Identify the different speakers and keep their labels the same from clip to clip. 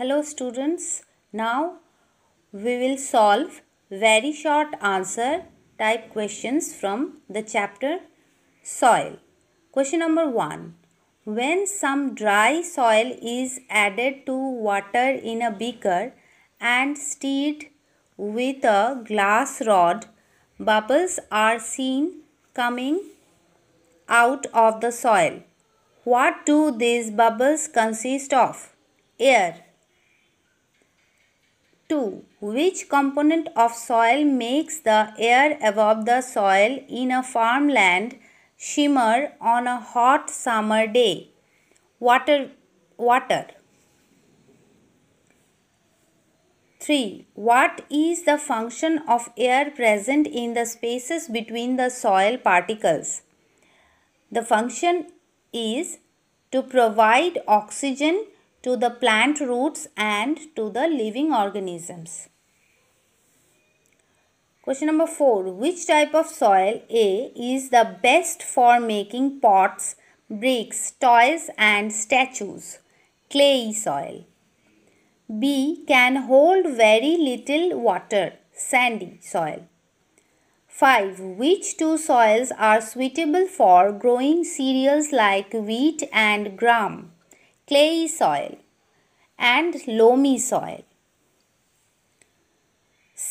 Speaker 1: Hello students, now we will solve very short answer type questions from the chapter soil. Question number 1. When some dry soil is added to water in a beaker and stirred with a glass rod, bubbles are seen coming out of the soil. What do these bubbles consist of? Air 2. Which component of soil makes the air above the soil in a farmland shimmer on a hot summer day? Water. Water. 3. What is the function of air present in the spaces between the soil particles? The function is to provide oxygen to the plant roots and to the living organisms. Question number 4. Which type of soil A is the best for making pots, bricks, toys and statues? Clay soil. B can hold very little water, sandy soil. 5. Which two soils are suitable for growing cereals like wheat and gram? clay soil and loamy soil.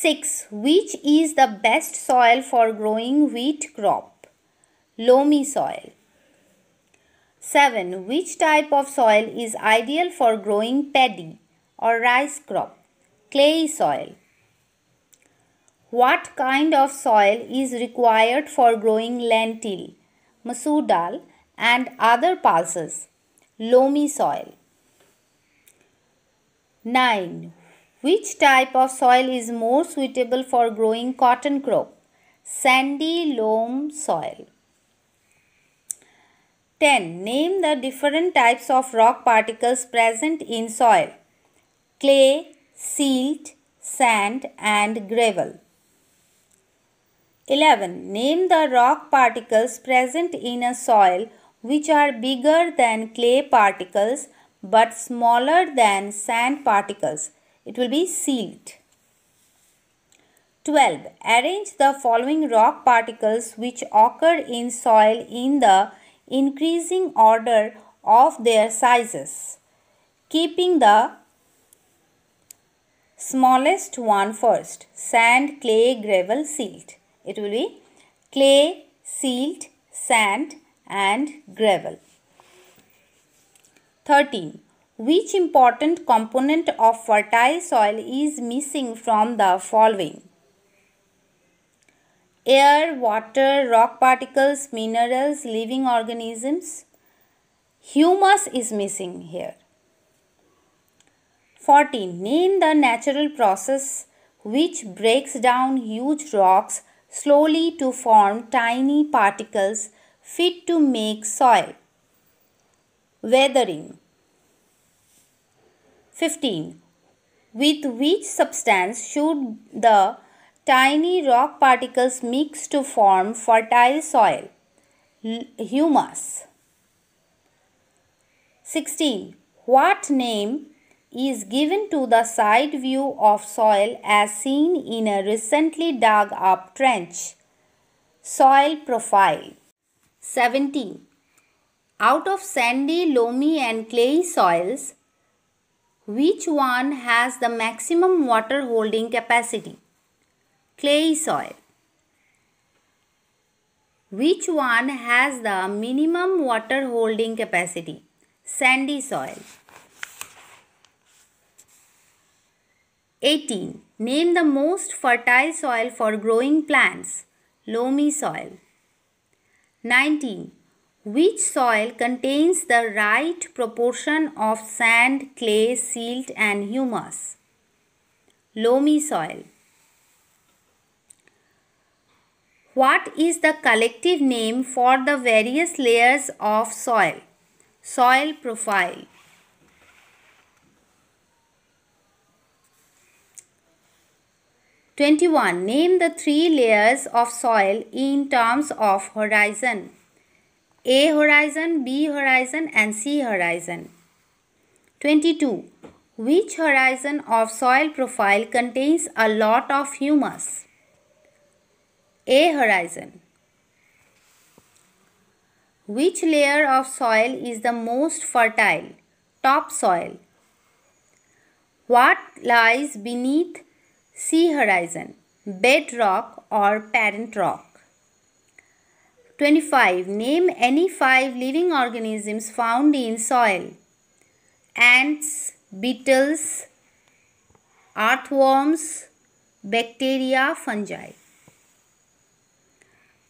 Speaker 1: 6. Which is the best soil for growing wheat crop? Loamy soil. 7. Which type of soil is ideal for growing paddy or rice crop? Clay soil. What kind of soil is required for growing lentil, masoor dal and other pulses? loamy soil. 9. Which type of soil is more suitable for growing cotton crop? Sandy loam soil. 10. Name the different types of rock particles present in soil. Clay, silt, sand and gravel. 11. Name the rock particles present in a soil which are bigger than clay particles but smaller than sand particles. It will be sealed. 12. Arrange the following rock particles which occur in soil in the increasing order of their sizes, keeping the smallest one first sand, clay, gravel, silt. It will be clay, silt, sand, and gravel. 13. Which important component of fertile soil is missing from the following? Air, water, rock particles, minerals, living organisms. Humus is missing here. 14. Name the natural process which breaks down huge rocks slowly to form tiny particles fit to make soil. Weathering 15. With which substance should the tiny rock particles mix to form fertile soil? Humus. 16. What name is given to the side view of soil as seen in a recently dug up trench? Soil profile. 17. Out of sandy, loamy and clayey soils, which one has the maximum water holding capacity? Clayey soil. Which one has the minimum water holding capacity? Sandy soil. 18. Name the most fertile soil for growing plants. Loamy soil. 19. Which soil contains the right proportion of sand, clay, silt, and humus? Loamy soil. What is the collective name for the various layers of soil? Soil profile. 21. Name the three layers of soil in terms of horizon. A horizon, B horizon and C horizon. 22. Which horizon of soil profile contains a lot of humus? A horizon. Which layer of soil is the most fertile? Topsoil. What lies beneath sea horizon, bedrock or parent rock. 25. Name any five living organisms found in soil. Ants, beetles, earthworms, bacteria, fungi.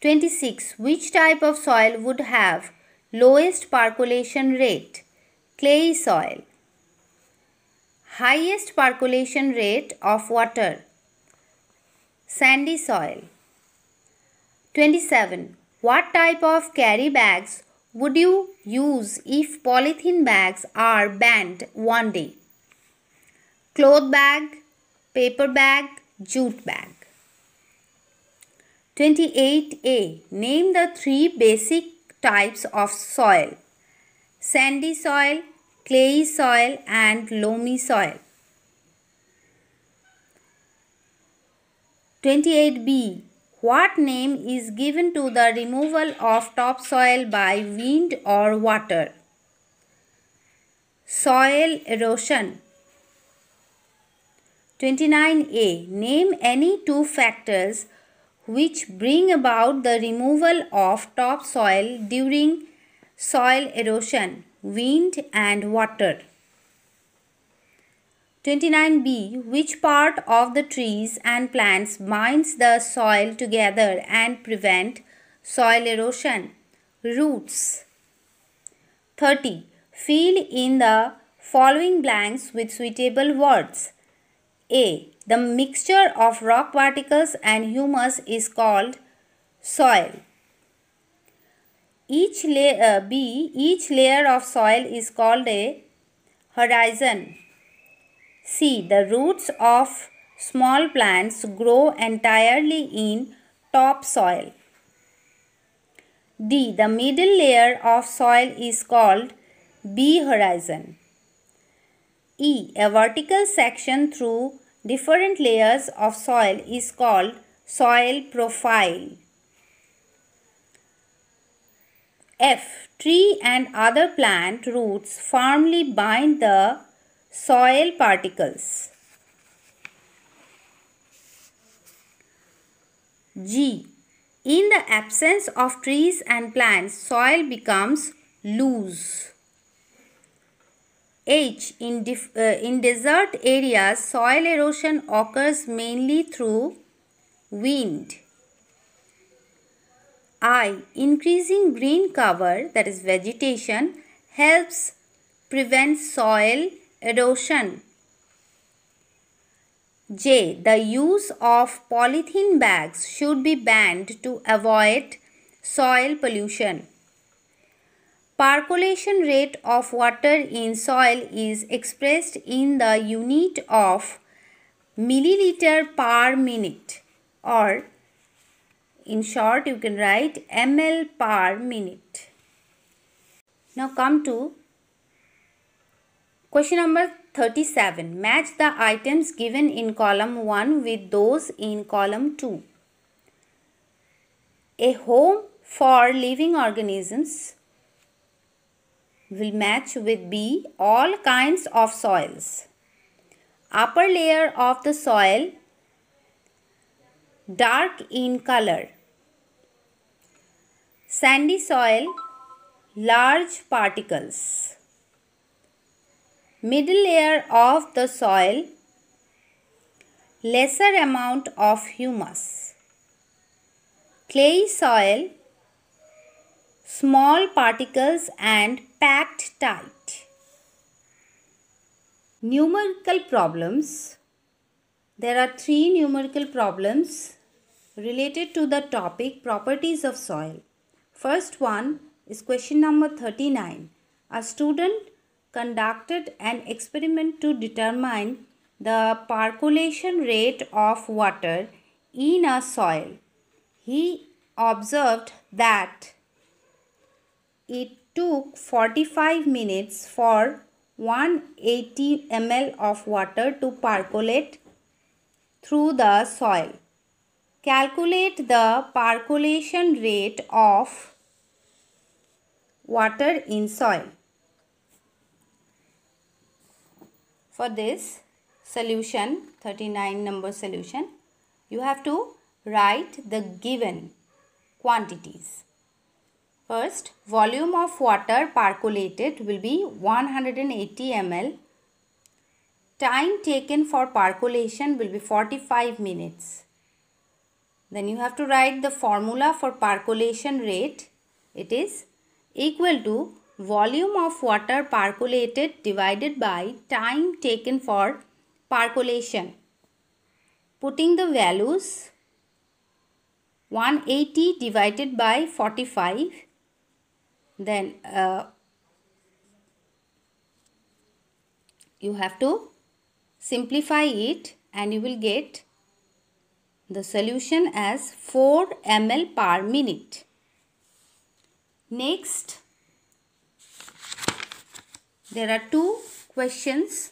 Speaker 1: 26. Which type of soil would have lowest percolation rate? Clay soil highest percolation rate of water sandy soil 27 what type of carry bags would you use if polythene bags are banned one day cloth bag paper bag jute bag 28a name the three basic types of soil sandy soil clay soil and loamy soil. 28b. What name is given to the removal of topsoil by wind or water? Soil erosion. 29a. Name any two factors which bring about the removal of topsoil during soil erosion wind and water. 29b Which part of the trees and plants binds the soil together and prevent soil erosion? Roots. 30. Fill in the following blanks with suitable words. A. The mixture of rock particles and humus is called soil. Each layer uh, B, each layer of soil is called a horizon. C. The roots of small plants grow entirely in topsoil. D. The middle layer of soil is called B horizon. E. A vertical section through different layers of soil is called soil profile. F. Tree and other plant roots firmly bind the soil particles. G. In the absence of trees and plants, soil becomes loose. H. In, uh, in desert areas, soil erosion occurs mainly through wind. I. Increasing green cover, that is vegetation, helps prevent soil erosion. J. The use of polythene bags should be banned to avoid soil pollution. Percolation rate of water in soil is expressed in the unit of milliliter per minute or in short, you can write ml per minute. Now come to question number 37. Match the items given in column 1 with those in column 2. A home for living organisms will match with B all kinds of soils. Upper layer of the soil dark in color. Sandy soil, large particles. Middle layer of the soil, lesser amount of humus. Clay soil, small particles and packed tight. Numerical problems there are three numerical problems related to the topic properties of soil. First one is question number 39. A student conducted an experiment to determine the percolation rate of water in a soil. He observed that it took 45 minutes for 180 ml of water to percolate through the soil. Calculate the percolation rate of water in soil. For this solution, 39 number solution, you have to write the given quantities. First, volume of water percolated will be 180 ml time taken for percolation will be 45 minutes. Then you have to write the formula for percolation rate. It is equal to volume of water percolated divided by time taken for percolation. Putting the values 180 divided by 45 then uh, you have to Simplify it and you will get the solution as 4 ml per minute. Next, there are two questions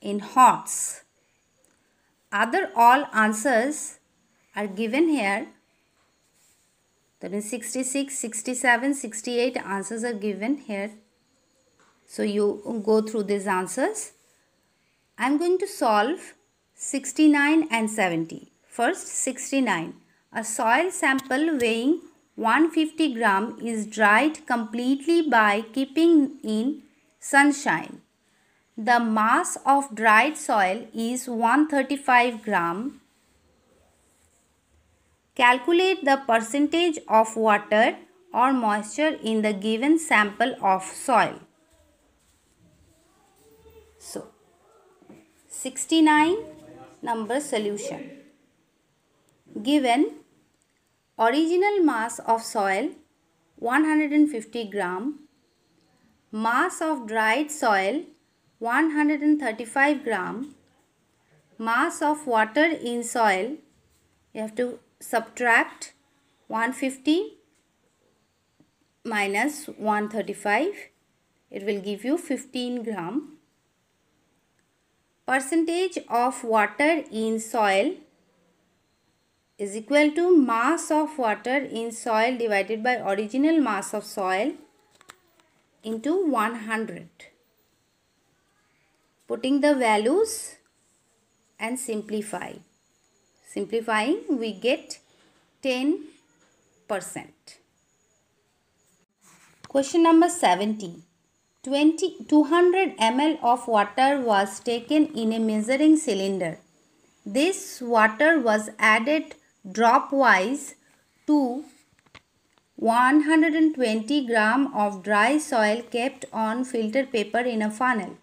Speaker 1: in hots. Other all answers are given here. That means 66, 67, 68 answers are given here. So you go through these answers I am going to solve 69 and 70. First 69. A soil sample weighing 150 gram is dried completely by keeping in sunshine. The mass of dried soil is 135 gram. Calculate the percentage of water or moisture in the given sample of soil. 69 number solution. Given original mass of soil 150 gram, mass of dried soil 135 gram, mass of water in soil you have to subtract 150 minus 135 it will give you 15 gram percentage of water in soil is equal to mass of water in soil divided by original mass of soil into 100 putting the values and simplify simplifying we get 10 percent question number 17 20, 200 ml of water was taken in a measuring cylinder. This water was added dropwise to 120 gram of dry soil kept on filter paper in a funnel.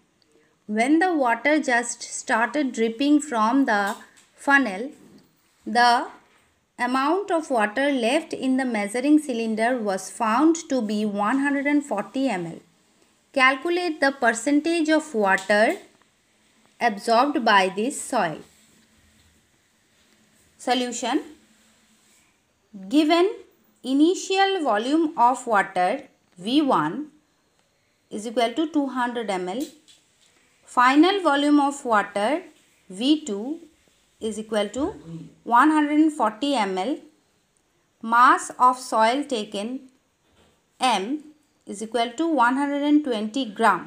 Speaker 1: When the water just started dripping from the funnel, the amount of water left in the measuring cylinder was found to be 140 ml. Calculate the percentage of water absorbed by this soil. Solution Given initial volume of water V1 is equal to 200 ml. Final volume of water V2 is equal to 140 ml. Mass of soil taken M is equal to 120 gram.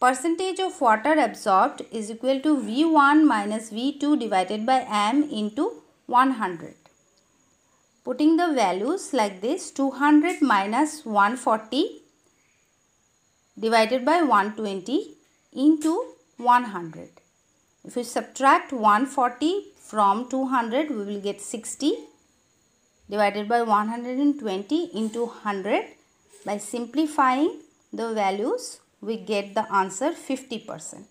Speaker 1: Percentage of water absorbed is equal to V1 minus V2 divided by M into 100. Putting the values like this 200 minus 140 divided by 120 into 100. If we subtract 140 from 200 we will get 60 divided by 120 into 100 by simplifying the values we get the answer 50%.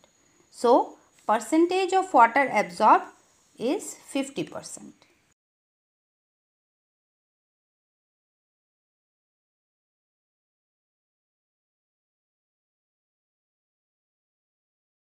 Speaker 1: So percentage of water absorbed is 50%.